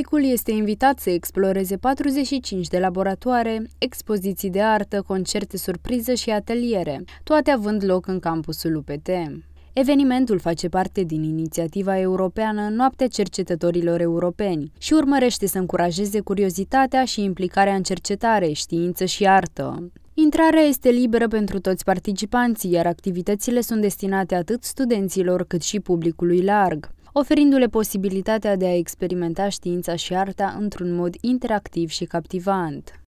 Publicul este invitat să exploreze 45 de laboratoare, expoziții de artă, concerte surpriză și ateliere, toate având loc în campusul UPT. Evenimentul face parte din inițiativa europeană Noaptea Cercetătorilor Europeni și urmărește să încurajeze curiozitatea și implicarea în cercetare, știință și artă. Intrarea este liberă pentru toți participanții, iar activitățile sunt destinate atât studenților cât și publicului larg oferindu-le posibilitatea de a experimenta știința și arta într-un mod interactiv și captivant.